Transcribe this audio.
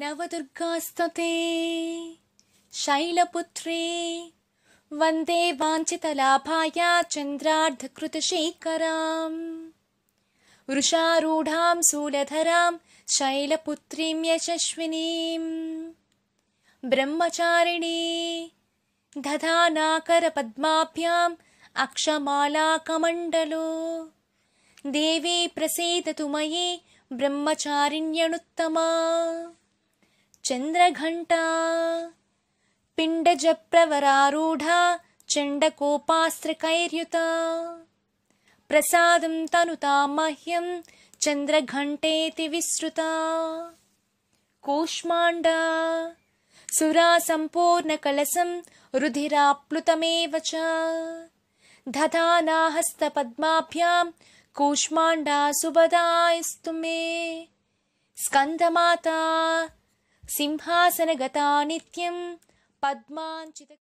नवदुर्गास्तते शैलपुत्री वन्दे वाञ्छितलाभाय चन्द्रार्धकृतशेखराम् वृषारूढां सूलधरां शैलपुत्रीं यशस्विनीं ब्रह्मचारिणी दधानाकरपद्माभ्याम् अक्षमालाकमण्डलो देवी प्रसीदतु मयि ब्रह्मचारिण्यणुत्तमा चन्द्रघण्टा पिण्डजप्रवरारूढा चण्डकोपास्त्रकैर्युता प्रसादं तनुता मह्यं चन्द्रघण्टेति विसृता कूष्माण्डा सुरा सम्पूर्णकलसं रुधिराप्लुतमेव च धाना कूष्माण्डा सुबदायस्तु मे स्कन्दमाता सिंहासनगतानित्यं पद्माञ्चित